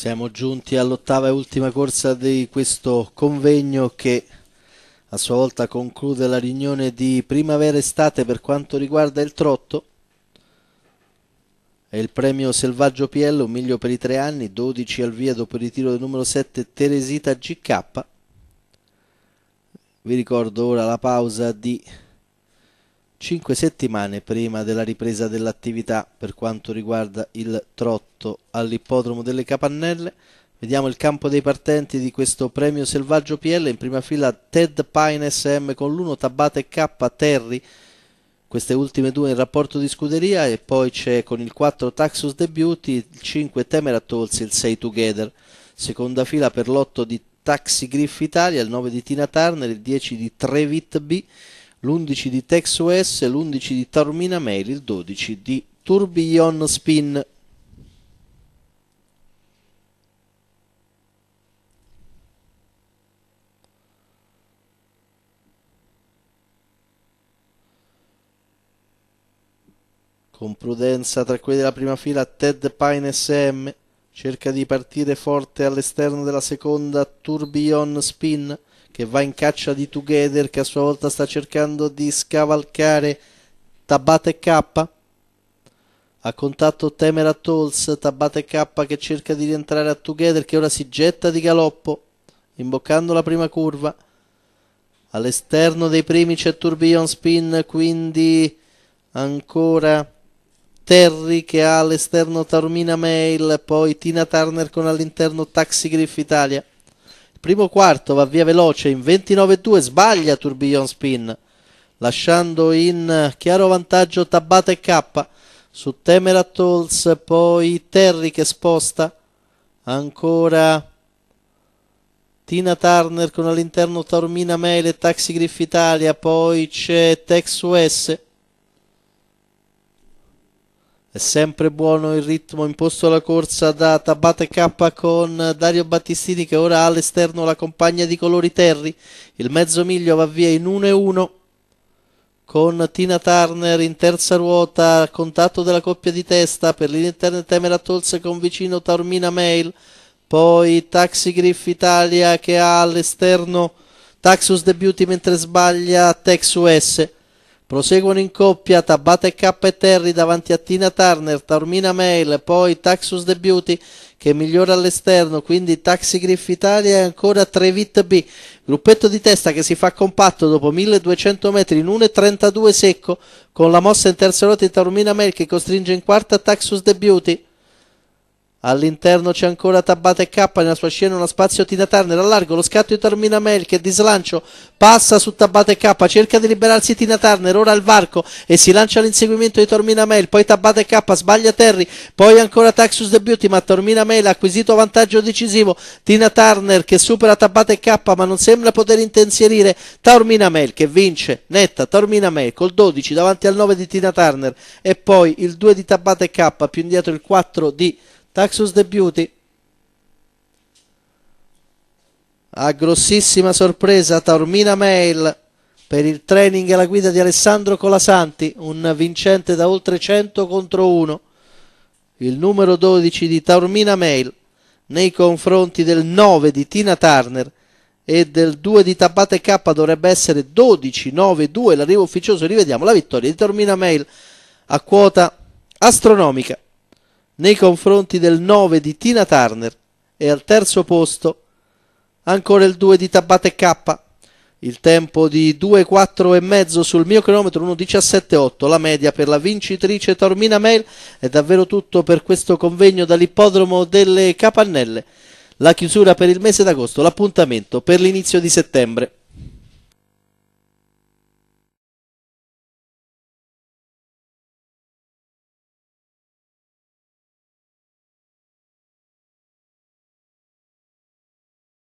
Siamo giunti all'ottava e ultima corsa di questo convegno che a sua volta conclude la riunione di primavera-estate per quanto riguarda il trotto. È il premio Selvaggio Piello, un miglio per i tre anni, 12 al via dopo il ritiro del numero 7 Teresita GK. Vi ricordo ora la pausa di Cinque settimane prima della ripresa dell'attività per quanto riguarda il trotto all'ippodromo delle Capannelle, vediamo il campo dei partenti di questo premio selvaggio PL, in prima fila Ted Pine SM con l'1, Tabate K, Terry, queste ultime due in rapporto di scuderia e poi c'è con il 4 Taxus The Beauty, il 5 Temera Tolsi, il 6 Together, seconda fila per l'8 di Taxi Griff Italia, il 9 di Tina Turner, il 10 di Trevit B, l'11 di TexOS, US, l'11 di Taormina Mail, il 12 di Turbillon Spin. Con prudenza tra quelli della prima fila Ted Pine SM cerca di partire forte all'esterno della seconda Tourbillon Spin che va in caccia di Together che a sua volta sta cercando di scavalcare Tabate K a contatto Temera Tolls Tabate K che cerca di rientrare a Together che ora si getta di galoppo imboccando la prima curva all'esterno dei primi c'è Tourbillon Spin quindi ancora Terry che ha all'esterno Taormina Mail, poi Tina Turner con all'interno Taxi Griff Italia. Il primo quarto va via veloce in 29-2, sbaglia Turbillon Spin, lasciando in chiaro vantaggio Tabata e K su Temera Tolls, poi Terry che sposta ancora Tina Turner con all'interno Taormina Mail e Taxi Griff Italia, poi c'è Tex US è sempre buono il ritmo imposto alla corsa da Tabate K con Dario Battistini che ora ha all'esterno la compagna di colori Terri. Il mezzo miglio va via in 1-1 con Tina Turner in terza ruota, contatto della coppia di testa per l'interno interna Temera Tolse con vicino Taormina Mail. Poi Taxi Griff Italia che ha all'esterno Taxus The Beauty mentre sbaglia Tex US Proseguono in coppia Tabata e K e Terry davanti a Tina Turner, Taormina Mail, poi Taxus The Beauty che migliora all'esterno, quindi Taxi Griff Italia e ancora Trevit B. Gruppetto di testa che si fa compatto dopo 1200 metri in 1.32 secco con la mossa in terza rota di Taormina Mail che costringe in quarta Taxus The Beauty. All'interno c'è ancora Tabata e K nella sua scena, uno spazio Tina Turner, allargo lo scatto di Tormina Mel che di slancio passa su Tabata e K, cerca di liberarsi Tina Turner, ora il varco e si lancia all'inseguimento di Tormina Mel, poi Tabata e K sbaglia Terry, poi ancora Taxus The Beauty, ma Tormina Mel ha acquisito vantaggio decisivo, Tina Turner che supera Tabata e K ma non sembra poter intensierire, Tormina Mel che vince, netta Tormina Mel col 12 davanti al 9 di Tina Turner e poi il 2 di Tabata e K più indietro il 4 di Taxus The Beauty a grossissima sorpresa Taormina Mail per il training alla guida di Alessandro Colasanti, un vincente da oltre 100 contro 1, il numero 12 di Taormina Mail nei confronti del 9 di Tina Turner e del 2 di Tabate K dovrebbe essere 12-9-2 l'arrivo ufficioso, rivediamo la vittoria di Taormina Mail a quota astronomica nei confronti del 9 di Tina Turner e al terzo posto ancora il 2 di Tabate K. Il tempo di 2,4 e mezzo sul mio cronometro 1,17,8, la media per la vincitrice Tormina Mail. È davvero tutto per questo convegno dall'ippodromo delle Capannelle. La chiusura per il mese d'agosto, l'appuntamento per l'inizio di settembre.